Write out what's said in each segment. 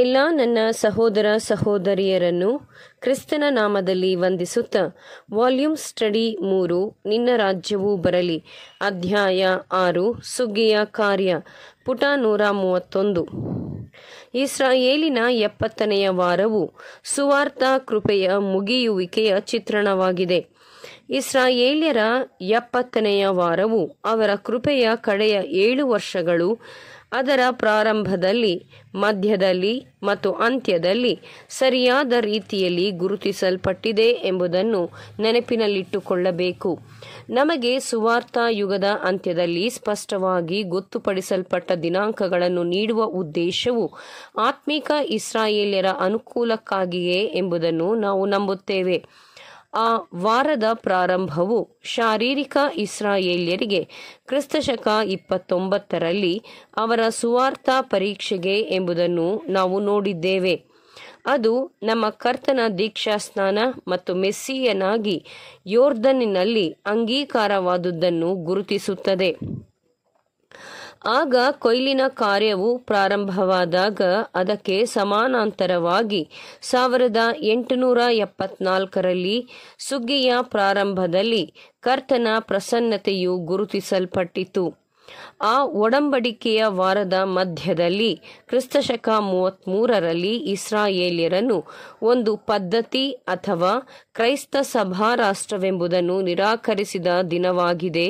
ಎಲ್ಲ ನನ್ನ ಸಹೋದರ ಸಹೋದರಿಯರನ್ನು ಕ್ರಿಸ್ತನ ನಾಮದಲ್ಲಿ ವಂದಿಸುತ್ತ ವಾಲ್ಯೂಮ್ ಸ್ಟಡಿ ಮೂರು ನಿನ್ನ ರಾಜ್ಯವು ಬರಲಿ ಅಧ್ಯಾಯ ಆರು ಸುಗ್ಗಿಯ ಕಾರ್ಯ ಪುಟ ನೂರ ಮೂವತ್ತೊಂದು ಇಸ್ರಾಯೇಲಿನ ಎಪ್ಪತ್ತನೆಯ ವಾರವು ಸುವಾರ್ಥ ಕೃಪೆಯ ಮುಗಿಯುವಿಕೆಯ ಚಿತ್ರಣವಾಗಿದೆ ಇಸ್ರಾಯೇಲ್ಯರ ಎಪ್ಪತ್ತನೆಯ ವಾರವು ಅವರ ಕೃಪೆಯ ಕಡೆಯ ಏಳು ವರ್ಷಗಳು ಅದರ ಪ್ರಾರಂಭದಲ್ಲಿ ಮಧ್ಯದಲ್ಲಿ ಮತ್ತು ಅಂತ್ಯದಲ್ಲಿ ಸರಿಯಾದ ರೀತಿಯಲ್ಲಿ ಗುರುತಿಸಲ್ಪಟ್ಟಿದೆ ಎಂಬುದನ್ನು ನೆನಪಿನಲ್ಲಿಟ್ಟುಕೊಳ್ಳಬೇಕು ನಮಗೆ ಸುವಾರ್ತಾ ಯುಗದ ಅಂತ್ಯದಲ್ಲಿ ಸ್ಪಷ್ಟವಾಗಿ ಗೊತ್ತುಪಡಿಸಲ್ಪಟ್ಟ ದಿನಾಂಕಗಳನ್ನು ನೀಡುವ ಉದ್ದೇಶವು ಆತ್ಮಿಕ ಇಸ್ರಾಯೇಲಿಯರ ಅನುಕೂಲಕ್ಕಾಗಿಯೇ ಎಂಬುದನ್ನು ನಾವು ನಂಬುತ್ತೇವೆ ಆ ವಾರದ ಪ್ರಾರಂಭವು ಶಾರೀರಿಕ ಇಸ್ರಾಯೇಲ್ಯರಿಗೆ ಕ್ರಿಸ್ತಶಕ ಇಪ್ಪತ್ತೊಂಬತ್ತರಲ್ಲಿ ಅವರ ಸುವಾರ್ಥ ಪರೀಕ್ಷೆಗೆ ಎಂಬುದನ್ನು ನಾವು ನೋಡಿದ್ದೇವೆ ಅದು ನಮ್ಮ ಕರ್ತನ ದೀಕ್ಷಾ ಸ್ನಾನ ಮತ್ತು ಮೆಸ್ಸಿಯನಾಗಿ ಯೋರ್ಧನಿನಲ್ಲಿ ಅಂಗೀಕಾರವಾದುದನ್ನು ಗುರುತಿಸುತ್ತದೆ ಆಗ ಕೊಯ್ಲಿನ ಕಾರ್ಯವು ಪ್ರಾರಂಭವಾದಾಗ ಅದಕ್ಕೆ ಸಮಾನಾಂತರವಾಗಿ ಸಾವಿರದ ಎಂಟುನೂರ ಎಪ್ಪತ್ನಾಲ್ಕರಲ್ಲಿ ಸುಗ್ಗಿಯ ಪ್ರಾರಂಭದಲ್ಲಿ ಕರ್ತನ ಪ್ರಸನ್ನತೆಯು ಗುರುತಿಸಲ್ಪಟ್ಟಿತು ಆ ಒಡಂಬಡಿಕೆಯ ವಾರದ ಮಧ್ಯದಲ್ಲಿ ಕ್ರಿಸ್ತಶಕ ಮೂವತ್ಮೂರರಲ್ಲಿ ಇಸ್ರಾಯೇಲಿಯರನ್ನು ಒಂದು ಪದ್ಧತಿ ಅಥವಾ ಕ್ರೈಸ್ತ ಸಭಾ ರಾಷ್ಟ್ರವೆಂಬುದನ್ನು ನಿರಾಕರಿಸಿದ ದಿನವಾಗಿದೆ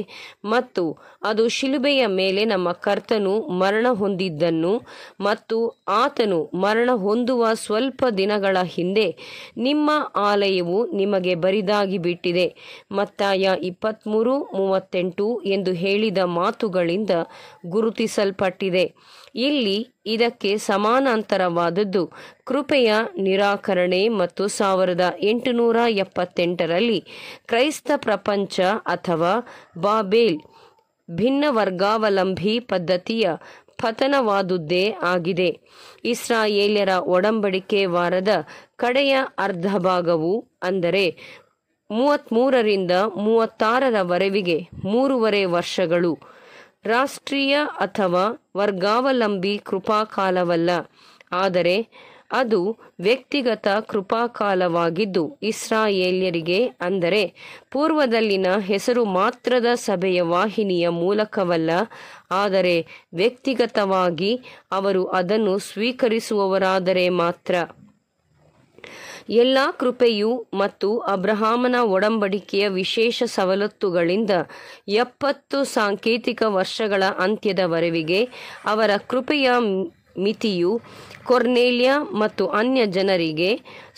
ಮತ್ತು ಅದು ಶಿಲುಬೆಯ ಮೇಲೆ ನಮ್ಮ ಕರ್ತನು ಮರಣ ಹೊಂದಿದ್ದನ್ನು ಮತ್ತು ಆತನು ಮರಣ ಹೊಂದುವ ಸ್ವಲ್ಪ ದಿನಗಳ ಹಿಂದೆ ನಿಮ್ಮ ಆಲಯವು ನಿಮಗೆ ಬರಿದಾಗಿ ಬಿಟ್ಟಿದೆ ಮತ್ತಾಯ ಇಪ್ಪತ್ತ್ಮೂರು ಮೂವತ್ತೆಂಟು ಎಂದು ಹೇಳಿದ ಮಾತುಗಳಿಂದ ಗುರುತಿಸಲ್ಪಟ್ಟಿದೆ ಇಲ್ಲಿ ಇದಕ್ಕೆ ಸಮಾನಾಂತರವಾದದ್ದು ಕೃಪೆಯ ನಿರಾಕರಣೆ ಮತ್ತು ಸಾವಿರದ ಎಂಟುನೂರ ಎಪ್ಪತ್ತೆಂಟರಲ್ಲಿ ಕ್ರೈಸ್ತ ಪ್ರಪಂಚ ಅಥವಾ ಬಾಬೇಲ್ ಭಿನ್ನ ವರ್ಗಾವಲಂಬಿ ಪದ್ಧತಿಯ ಪತನವಾದುದ್ದೇ ಆಗಿದೆ ಇಸ್ರಾಯೇಲ್ಯರ ಒಡಂಬಡಿಕೆ ವಾರದ ಕಡೆಯ ಅರ್ಧ ಭಾಗವು ಅಂದರೆ ಮೂವತ್ತ್ಮೂರರಿಂದ ಮೂವತ್ತಾರರವರೆವಿಗೆ ಮೂರುವರೆ ವರ್ಷಗಳು ರಾಷ್ಟ್ರೀಯ ಅಥವಾ ವರ್ಗಾವಲಂಬಿ ಕೃಪಾಕಾಲವಲ್ಲ ಆದರೆ ಅದು ವ್ಯಕ್ತಿಗತ ಕೃಪಾಕಾಲವಾಗಿದ್ದು ಇಸ್ರಾಯೇಲ್ಯರಿಗೆ ಅಂದರೆ ಪೂರ್ವದಲ್ಲಿನ ಹೆಸರು ಮಾತ್ರದ ಸಭೆಯ ವಾಹಿನಿಯ ಮೂಲಕವಲ್ಲ ಆದರೆ ವ್ಯಕ್ತಿಗತವಾಗಿ ಅವರು ಅದನ್ನು ಸ್ವೀಕರಿಸುವವರಾದರೆ ಮಾತ್ರ ಎಲ್ಲಾ ಕೃಪೆಯು ಮತ್ತು ಅಬ್ರಹಾಮನ ಒಡಂಬಡಿಕೆಯ ವಿಶೇಷ ಸವಲತ್ತುಗಳಿಂದ ಎಪ್ಪತ್ತು ಸಾಂಕೇತಿಕ ವರ್ಷಗಳ ಅಂತ್ಯದವರೆವಿಗೆ ಅವರ ಕೃಪೆಯ ಮಿತಿಯು ಕೊರ್ನೇಲಿಯ ಮತ್ತು ಅನ್ಯ ಜನರಿಗೆ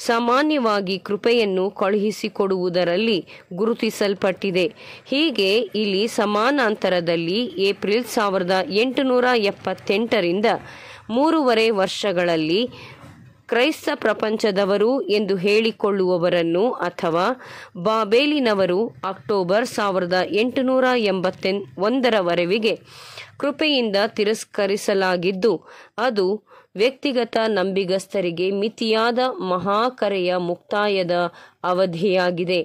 ಸಾಮಾನ್ಯವಾಗಿ ಕೃಪೆಯನ್ನು ಕಳುಹಿಸಿಕೊಡುವುದರಲ್ಲಿ ಗುರುತಿಸಲ್ಪಟ್ಟಿದೆ ಹೀಗೆ ಇಲ್ಲಿ ಸಮಾನಾಂತರದಲ್ಲಿ ಏಪ್ರಿಲ್ ಸಾವಿರದ ಎಂಟುನೂರ ಎಪ್ಪತ್ತೆಂಟರಿಂದ ಮೂರುವರೆ ವರ್ಷಗಳಲ್ಲಿ ಕ್ರೈಸ್ತ ಪ್ರಪಂಚದವರು ಎಂದು ಹೇಳಿಕೊಳ್ಳುವವರನ್ನು ಅಥವಾ ಬಾಬೇಲಿನವರು ಅಕ್ಟೋಬರ್ ಸಾವಿರದ ಎಂಟುನೂರ ಎಂಬತ್ತೆನ್ ಒಂದರವರೆಗೆ ಕೃಪೆಯಿಂದ ತಿರಸ್ಕರಿಸಲಾಗಿದ್ದು ಅದು ವ್ಯಕ್ತಿಗತ ನಂಬಿಗಸ್ತರಿಗೆ ಮಿತಿಯಾದ ಮಹಾಕರೆಯ ಮುಕ್ತಾಯದ ಅವಧಿಯಾಗಿದೆ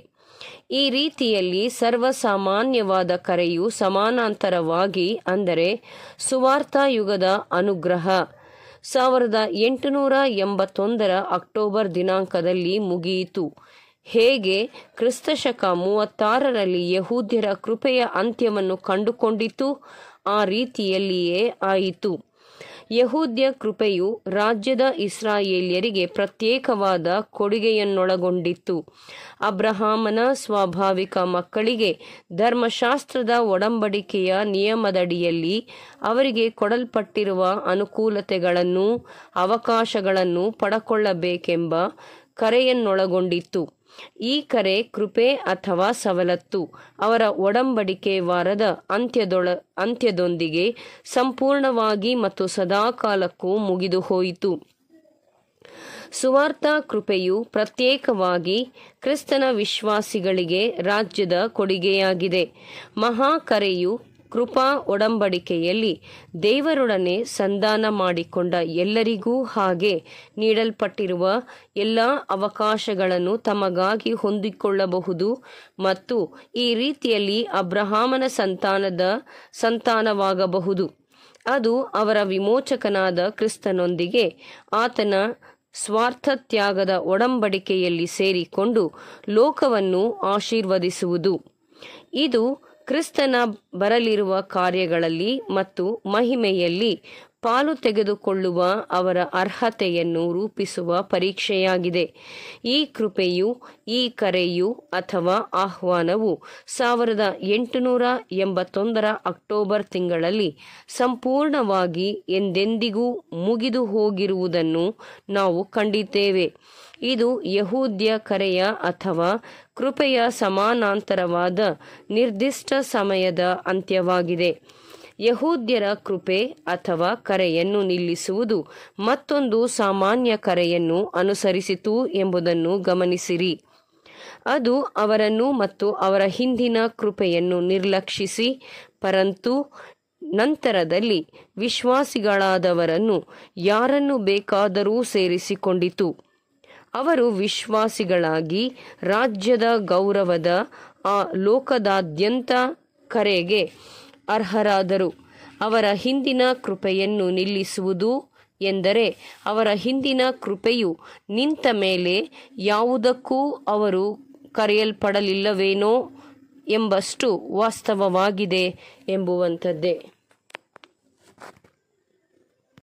ಈ ರೀತಿಯಲ್ಲಿ ಸರ್ವಸಾಮಾನ್ಯವಾದ ಕರೆಯು ಸಮಾನಾಂತರವಾಗಿ ಅಂದರೆ ಸುವಾರ್ಥ ಯುಗದ ಅನುಗ್ರಹ ಸಾವಿರದ ಎಂಟುನೂರ ಎಂಬತ್ತೊಂದರ ಅಕ್ಟೋಬರ್ ದಿನಾಂಕದಲ್ಲಿ ಮುಗಿಯಿತು ಹೇಗೆ ಕ್ರಿಸ್ತಶಕ ಮೂವತ್ತಾರರಲ್ಲಿ ಯಹೂದ್ಯರ ಕೃಪೆಯ ಅಂತ್ಯವನ್ನು ಕಂಡುಕೊಂಡಿತು ಆ ರೀತಿಯಲ್ಲಿಯೇ ಆಯಿತು ಯಹೂದ್ಯ ಕೃಪೆಯು ರಾಜ್ಯದ ಇಸ್ರಾಯೇಲ್ಯರಿಗೆ ಪ್ರತ್ಯೇಕವಾದ ಕೊಡುಗೆಯನ್ನೊಳಗೊಂಡಿತ್ತು ಅಬ್ರಹಾಮನ ಸ್ವಾಭಾವಿಕ ಮಕ್ಕಳಿಗೆ ಧರ್ಮಶಾಸ್ತ್ರದ ಒಡಂಬಡಿಕೆಯ ನಿಯಮದಡಿಯಲ್ಲಿ ಅವರಿಗೆ ಕೊಡಲ್ಪಟ್ಟಿರುವ ಅನುಕೂಲತೆಗಳನ್ನು ಅವಕಾಶಗಳನ್ನು ಪಡಕೊಳ್ಳಬೇಕೆಂಬ ಕರೆಯನ್ನೊಳಗೊಂಡಿತ್ತು ಈ ಕರೆ ಕೃಪೆ ಅಥವಾ ಸವಲತ್ತು ಅವರ ಒಡಂಬಡಿಕೆ ವಾರದ ಅಂತ್ಯದೊಳ ಅಂತ್ಯದೊಂದಿಗೆ ಸಂಪೂರ್ಣವಾಗಿ ಮತ್ತು ಸದಾಕಾಲಕ್ಕೂ ಮುಗಿದು ಹೋಯಿತು ಸುವಾರ್ಥ ಕೃಪೆಯು ಪ್ರತ್ಯೇಕವಾಗಿ ಕ್ರಿಸ್ತನ ವಿಶ್ವಾಸಿಗಳಿಗೆ ರಾಜ್ಯದ ಕೊಡುಗೆಯಾಗಿದೆ ಮಹಾ ಕರೆಯು ಕೃಪಾ ಒಡಂಬಡಿಕೆಯಲ್ಲಿ ದೇವರೊಡನೆ ಸಂಧಾನ ಮಾಡಿಕೊಂಡ ಎಲ್ಲರಿಗೂ ಹಾಗೆ ನೀಡಲ್ಪಟ್ಟಿರುವ ಎಲ್ಲ ಅವಕಾಶಗಳನ್ನು ತಮಗಾಗಿ ಹೊಂದಿಕೊಳ್ಳಬಹುದು ಮತ್ತು ಈ ರೀತಿಯಲ್ಲಿ ಅಬ್ರಹಾಮನ ಸಂತಾನದ ಸಂತಾನವಾಗಬಹುದು ಅದು ಅವರ ವಿಮೋಚಕನಾದ ಕ್ರಿಸ್ತನೊಂದಿಗೆ ಆತನ ಸ್ವಾರ್ಥ ತ್ಯಾಗದ ಒಡಂಬಡಿಕೆಯಲ್ಲಿ ಸೇರಿಕೊಂಡು ಲೋಕವನ್ನು ಆಶೀರ್ವದಿಸುವುದು ಇದು ಕ್ರಿಸ್ತನ ಬರಲಿರುವ ಕಾರ್ಯಗಳಲ್ಲಿ ಮತ್ತು ಮಹಿಮೆಯಲ್ಲಿ ಪಾಲು ತೆಗೆದುಕೊಳ್ಳುವ ಅವರ ಅರ್ಹತೆಯನ್ನು ರೂಪಿಸುವ ಪರೀಕ್ಷೆಯಾಗಿದೆ ಈ ಕೃಪೆಯು ಈ ಕರೆಯು ಅಥವಾ ಆಹ್ವಾನವು ಸಾವಿರದ ಎಂಟುನೂರ ಎಂಬತ್ತೊಂದರ ಅಕ್ಟೋಬರ್ ತಿಂಗಳಲ್ಲಿ ಸಂಪೂರ್ಣವಾಗಿ ಎಂದೆಂದಿಗೂ ಮುಗಿದು ಹೋಗಿರುವುದನ್ನು ನಾವು ಕಂಡಿದ್ದೇವೆ ಇದು ಯಹೂದ್ಯ ಕರೆಯ ಅಥವಾ ಕೃಪೆಯ ಸಮಾನಾಂತರವಾದ ನಿರ್ದಿಷ್ಟ ಸಮಯದ ಅಂತ್ಯವಾಗಿದೆ ಯಹೂದ್ಯರ ಕೃಪೆ ಅಥವಾ ಕರೆಯನ್ನು ನಿಲ್ಲಿಸುವುದು ಮತ್ತೊಂದು ಸಾಮಾನ್ಯ ಕರೆಯನ್ನು ಅನುಸರಿಸಿತು ಎಂಬುದನ್ನು ಗಮನಿಸಿರಿ ಅದು ಅವರನ್ನು ಮತ್ತು ಅವರ ಹಿಂದಿನ ಕೃಪೆಯನ್ನು ನಿರ್ಲಕ್ಷಿಸಿ ಪರಂತು ನಂತರದಲ್ಲಿ ವಿಶ್ವಾಸಿಗಳಾದವರನ್ನು ಯಾರನ್ನು ಬೇಕಾದರೂ ಸೇರಿಸಿಕೊಂಡಿತು ಅವರು ವಿಶ್ವಾಸಿಗಳಾಗಿ ರಾಜ್ಯದ ಗೌರವದ ಆ ಲೋಕದಾದ್ಯಂತ ಕರೆಗೆ ಅರ್ಹರಾದರು ಅವರ ಹಿಂದಿನ ಕೃಪೆಯನ್ನು ನಿಲ್ಲಿಸುವುದು ಎಂದರೆ ಅವರ ಹಿಂದಿನ ಕೃಪೆಯು ನಿಂತ ಮೇಲೆ ಯಾವುದಕ್ಕೂ ಅವರು ಕರೆಯಲ್ಪಡಲಿಲ್ಲವೇನೋ ಎಂಬಷ್ಟು ವಾಸ್ತವವಾಗಿದೆ ಎಂಬುವಂಥದ್ದೇ